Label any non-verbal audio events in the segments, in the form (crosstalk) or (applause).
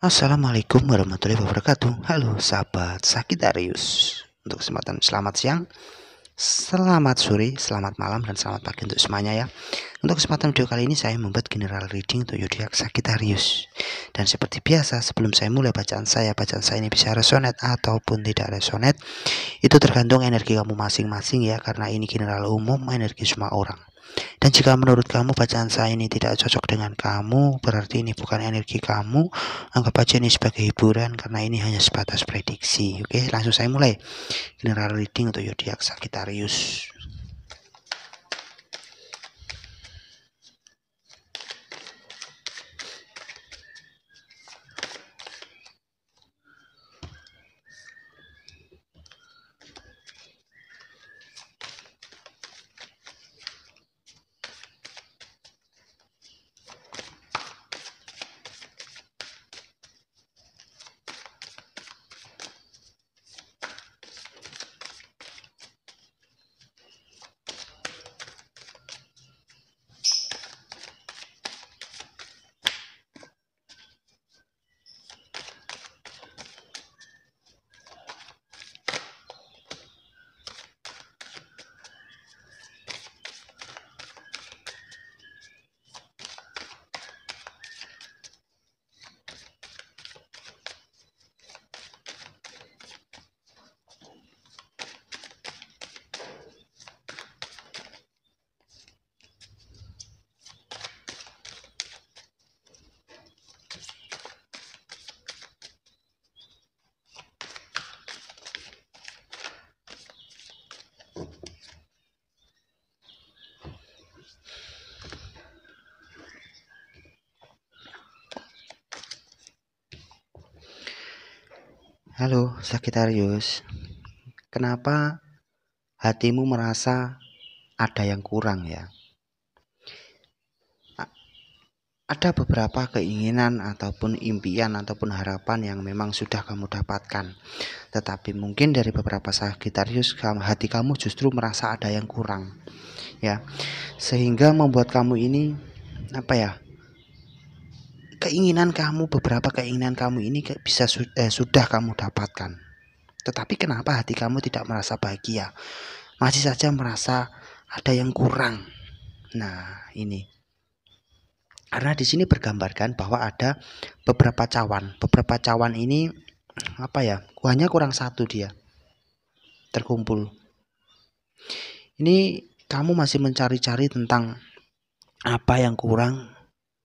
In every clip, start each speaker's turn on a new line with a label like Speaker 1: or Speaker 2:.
Speaker 1: Assalamualaikum warahmatullahi wabarakatuh Halo sahabat Sagitarius Untuk kesempatan selamat siang Selamat sore, selamat malam, dan selamat pagi untuk semuanya ya Untuk kesempatan video kali ini saya membuat general reading untuk Yudhiyak Sagitarius Dan seperti biasa sebelum saya mulai bacaan saya Bacaan saya ini bisa resonate ataupun tidak resonate Itu tergantung energi kamu masing-masing ya Karena ini general umum energi semua orang dan jika menurut kamu bacaan saya ini tidak cocok dengan kamu, berarti ini bukan energi kamu. Anggap aja ini sebagai hiburan karena ini hanya sebatas prediksi. Oke, langsung saya mulai. General reading untuk Yodiak Sagittarius. Halo Sagittarius, kenapa hatimu merasa ada yang kurang ya? Ada beberapa keinginan ataupun impian ataupun harapan yang memang sudah kamu dapatkan. Tetapi mungkin dari beberapa Sagittarius hati kamu justru merasa ada yang kurang. Ya. Sehingga membuat kamu ini apa ya? keinginan kamu beberapa keinginan kamu ini bisa eh, sudah kamu dapatkan tetapi kenapa hati kamu tidak merasa bahagia masih saja merasa ada yang kurang nah ini karena di sini bergambarkan bahwa ada beberapa cawan beberapa cawan ini apa ya kuahnya kurang satu dia terkumpul ini kamu masih mencari-cari tentang apa yang kurang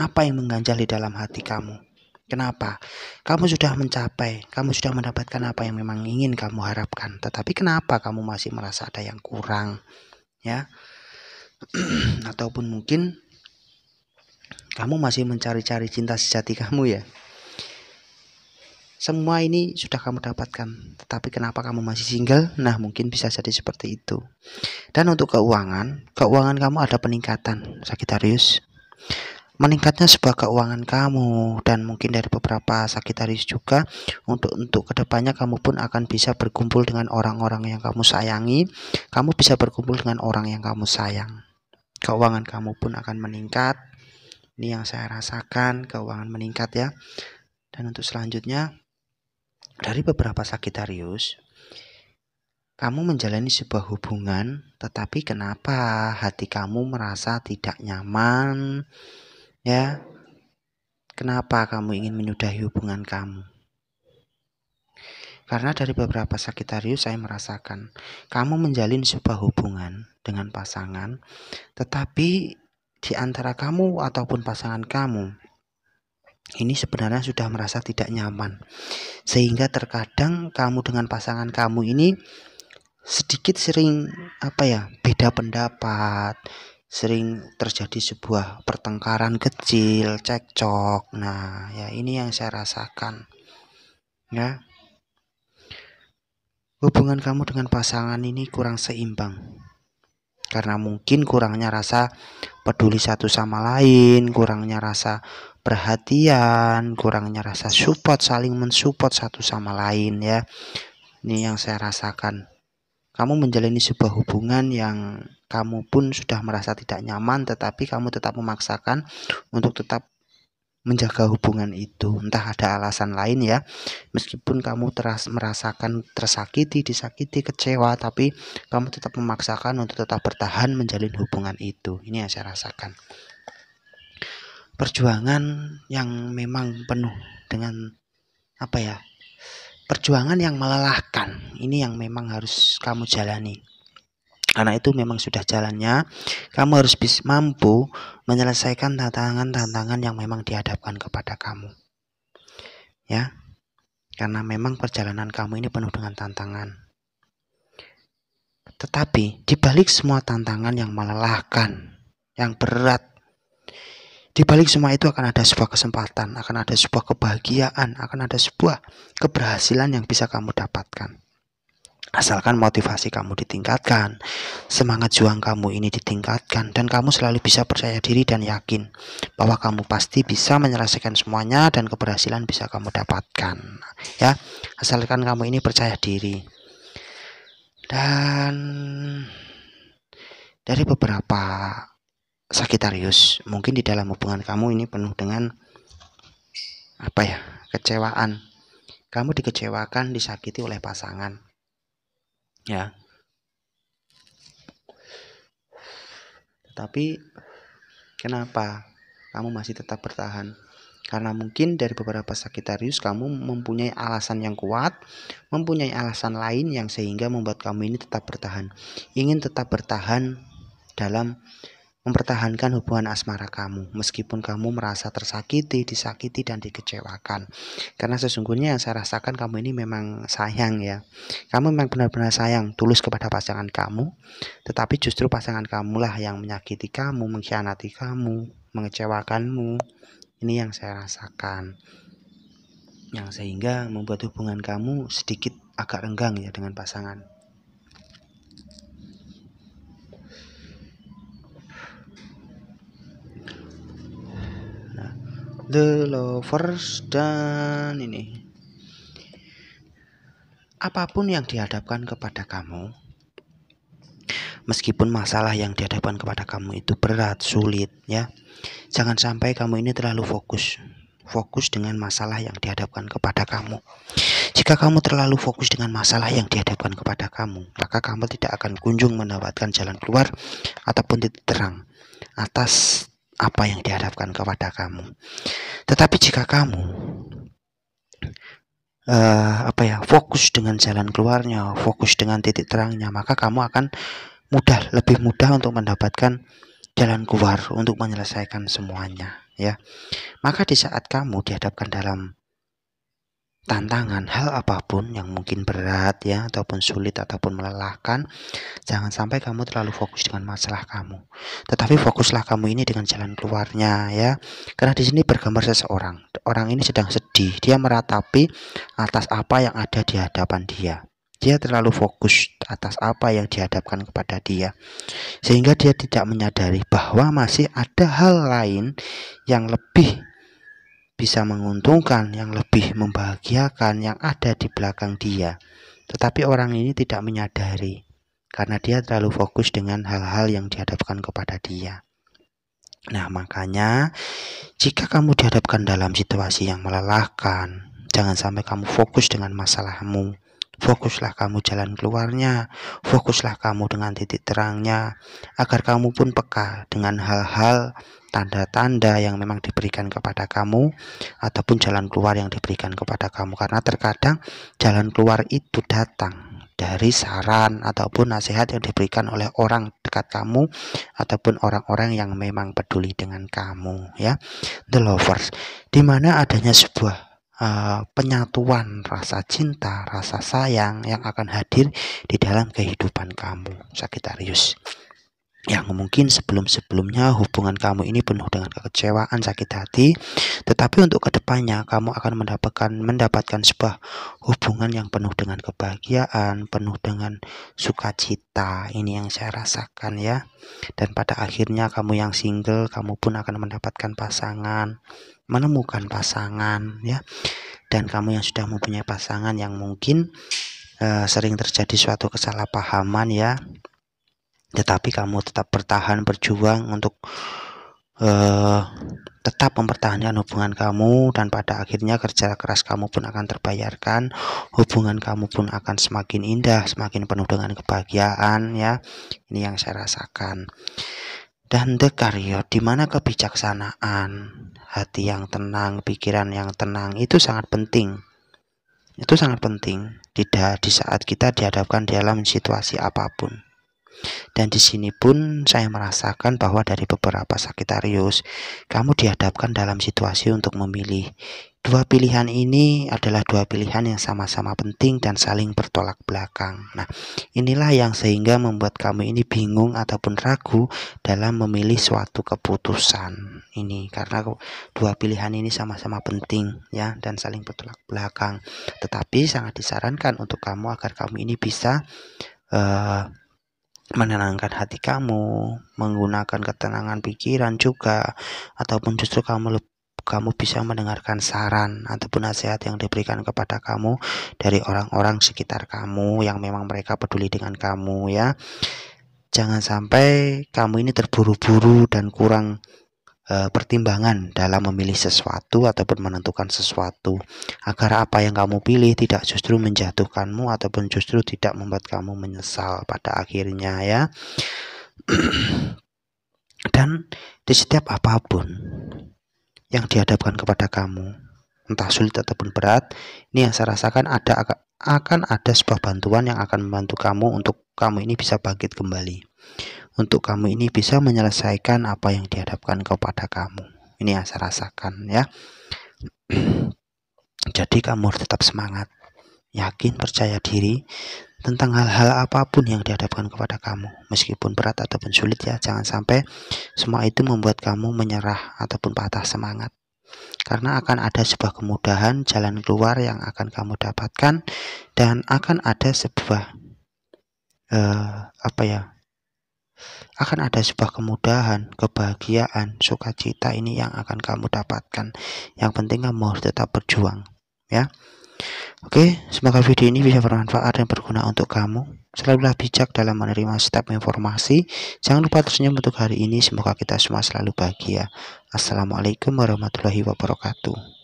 Speaker 1: apa yang mengganjal di dalam hati kamu? Kenapa? Kamu sudah mencapai, kamu sudah mendapatkan apa yang memang ingin kamu harapkan. Tetapi kenapa kamu masih merasa ada yang kurang? Ya. (clears throat) Ataupun mungkin kamu masih mencari-cari cinta sejati kamu ya. Semua ini sudah kamu dapatkan, tetapi kenapa kamu masih single? Nah, mungkin bisa jadi seperti itu. Dan untuk keuangan, keuangan kamu ada peningkatan, Sagitarius meningkatnya sebuah keuangan kamu dan mungkin dari beberapa Sagitarius juga untuk untuk kedepannya kamu pun akan bisa berkumpul dengan orang-orang yang kamu sayangi kamu bisa berkumpul dengan orang yang kamu sayang keuangan kamu pun akan meningkat ini yang saya rasakan keuangan meningkat ya dan untuk selanjutnya dari beberapa Sagitarius kamu menjalani sebuah hubungan, tetapi kenapa hati kamu merasa tidak nyaman, Ya. Kenapa kamu ingin menyudahi hubungan kamu? Karena dari beberapa sakitarius saya merasakan kamu menjalin sebuah hubungan dengan pasangan, tetapi di antara kamu ataupun pasangan kamu ini sebenarnya sudah merasa tidak nyaman. Sehingga terkadang kamu dengan pasangan kamu ini sedikit sering apa ya, beda pendapat, sering terjadi sebuah pertengkaran kecil, cekcok. Nah, ya ini yang saya rasakan. Ya. Hubungan kamu dengan pasangan ini kurang seimbang. Karena mungkin kurangnya rasa peduli satu sama lain, kurangnya rasa perhatian, kurangnya rasa support, saling mensupport satu sama lain ya. Ini yang saya rasakan kamu menjalani sebuah hubungan yang kamu pun sudah merasa tidak nyaman, tetapi kamu tetap memaksakan untuk tetap menjaga hubungan itu. Entah ada alasan lain ya, meskipun kamu teras merasakan tersakiti, disakiti, kecewa, tapi kamu tetap memaksakan untuk tetap bertahan menjalin hubungan itu. Ini yang saya rasakan. Perjuangan yang memang penuh dengan apa ya perjuangan yang melelahkan ini yang memang harus kamu jalani karena itu memang sudah jalannya kamu harus bisa mampu menyelesaikan tantangan-tantangan yang memang dihadapkan kepada kamu ya karena memang perjalanan kamu ini penuh dengan tantangan tetapi dibalik semua tantangan yang melelahkan yang berat di balik semua itu akan ada sebuah kesempatan, akan ada sebuah kebahagiaan, akan ada sebuah keberhasilan yang bisa kamu dapatkan. Asalkan motivasi kamu ditingkatkan, semangat juang kamu ini ditingkatkan, dan kamu selalu bisa percaya diri dan yakin bahwa kamu pasti bisa menyelesaikan semuanya dan keberhasilan bisa kamu dapatkan. Ya, asalkan kamu ini percaya diri. Dan dari beberapa Sagittarius, mungkin di dalam hubungan kamu ini penuh dengan apa ya? kecewaan. Kamu dikecewakan, disakiti oleh pasangan. Ya. Tetapi kenapa kamu masih tetap bertahan? Karena mungkin dari beberapa Sagittarius kamu mempunyai alasan yang kuat, mempunyai alasan lain yang sehingga membuat kamu ini tetap bertahan. Ingin tetap bertahan dalam mempertahankan hubungan asmara kamu meskipun kamu merasa tersakiti, disakiti dan dikecewakan. Karena sesungguhnya yang saya rasakan kamu ini memang sayang ya. Kamu memang benar-benar sayang tulus kepada pasangan kamu, tetapi justru pasangan kamulah yang menyakiti kamu, mengkhianati kamu, mengecewakanmu. Ini yang saya rasakan. Yang sehingga membuat hubungan kamu sedikit agak renggang ya dengan pasangan. The Lovers dan ini apapun yang dihadapkan kepada kamu meskipun masalah yang dihadapkan kepada kamu itu berat sulit ya jangan sampai kamu ini terlalu fokus fokus dengan masalah yang dihadapkan kepada kamu jika kamu terlalu fokus dengan masalah yang dihadapkan kepada kamu maka kamu tidak akan kunjung mendapatkan jalan keluar ataupun titik terang atas apa yang dihadapkan kepada kamu. Tetapi jika kamu uh, apa ya fokus dengan jalan keluarnya, fokus dengan titik terangnya, maka kamu akan mudah lebih mudah untuk mendapatkan jalan keluar untuk menyelesaikan semuanya ya. Maka di saat kamu dihadapkan dalam tantangan hal apapun yang mungkin berat ya ataupun sulit ataupun melelahkan jangan sampai kamu terlalu fokus dengan masalah kamu tetapi fokuslah kamu ini dengan jalan keluarnya ya karena di sini bergambar seseorang orang ini sedang sedih dia meratapi atas apa yang ada di hadapan dia dia terlalu fokus atas apa yang dihadapkan kepada dia sehingga dia tidak menyadari bahwa masih ada hal lain yang lebih bisa menguntungkan, yang lebih membahagiakan yang ada di belakang dia. Tetapi orang ini tidak menyadari karena dia terlalu fokus dengan hal-hal yang dihadapkan kepada dia. Nah, makanya jika kamu dihadapkan dalam situasi yang melelahkan, jangan sampai kamu fokus dengan masalahmu, Fokuslah kamu jalan keluarnya, fokuslah kamu dengan titik terangnya, agar kamu pun peka dengan hal-hal tanda-tanda yang memang diberikan kepada kamu ataupun jalan keluar yang diberikan kepada kamu karena terkadang jalan keluar itu datang dari saran ataupun nasihat yang diberikan oleh orang dekat kamu ataupun orang-orang yang memang peduli dengan kamu ya the lovers dimana adanya sebuah Eh, penyatuan rasa cinta, rasa sayang yang akan hadir di dalam kehidupan kamu, Sagittarius yang mungkin sebelum-sebelumnya hubungan kamu ini penuh dengan kekecewaan, sakit hati, tetapi untuk kedepannya kamu akan mendapatkan mendapatkan sebuah hubungan yang penuh dengan kebahagiaan, penuh dengan sukacita. Ini yang saya rasakan ya. Dan pada akhirnya kamu yang single, kamu pun akan mendapatkan pasangan, menemukan pasangan ya. Dan kamu yang sudah mempunyai pasangan yang mungkin uh, sering terjadi suatu kesalahpahaman ya tetapi kamu tetap bertahan berjuang untuk uh, tetap mempertahankan hubungan kamu dan pada akhirnya kerja keras kamu pun akan terbayarkan hubungan kamu pun akan semakin indah semakin penuh dengan kebahagiaan ya ini yang saya rasakan dan the career di mana kebijaksanaan hati yang tenang pikiran yang tenang itu sangat penting itu sangat penting tidak di saat kita dihadapkan dalam situasi apapun dan di sini pun saya merasakan bahwa dari beberapa Sagittarius, kamu dihadapkan dalam situasi untuk memilih. Dua pilihan ini adalah dua pilihan yang sama-sama penting dan saling bertolak belakang. Nah, inilah yang sehingga membuat kamu ini bingung ataupun ragu dalam memilih suatu keputusan ini karena dua pilihan ini sama-sama penting ya dan saling bertolak belakang. Tetapi sangat disarankan untuk kamu agar kamu ini bisa eh, menenangkan hati kamu, menggunakan ketenangan pikiran juga, ataupun justru kamu kamu bisa mendengarkan saran ataupun nasihat yang diberikan kepada kamu dari orang-orang sekitar kamu yang memang mereka peduli dengan kamu ya. Jangan sampai kamu ini terburu-buru dan kurang Eh, pertimbangan dalam memilih sesuatu ataupun menentukan sesuatu agar apa yang kamu pilih tidak justru menjatuhkanmu ataupun justru tidak membuat kamu menyesal pada akhirnya ya (clears throat) dan di setiap apapun yang dihadapkan kepada kamu entah sulit ataupun berat ini yang saya rasakan ada akan ada sebuah bantuan yang akan membantu kamu untuk kamu ini bisa bangkit kembali untuk kamu ini bisa menyelesaikan apa yang dihadapkan kepada kamu. Ini yang saya rasakan ya. (clears throat) Jadi kamu harus tetap semangat, yakin, percaya diri tentang hal-hal apapun yang dihadapkan kepada kamu. Meskipun berat ataupun sulit ya, jangan sampai semua itu membuat kamu menyerah ataupun patah semangat. Karena akan ada sebuah kemudahan jalan keluar yang akan kamu dapatkan dan akan ada sebuah uh, apa ya akan ada sebuah kemudahan, kebahagiaan, sukacita ini yang akan kamu dapatkan. Yang penting kamu harus tetap berjuang, ya. Oke, semoga video ini bisa bermanfaat dan berguna untuk kamu. Selalulah bijak dalam menerima setiap informasi. Jangan lupa tersenyum untuk hari ini. Semoga kita semua selalu bahagia. Assalamualaikum warahmatullahi wabarakatuh.